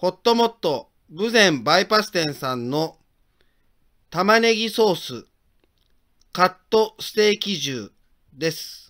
ホットモット豊前バイパス店さんの玉ねぎソースカットステーキ重です。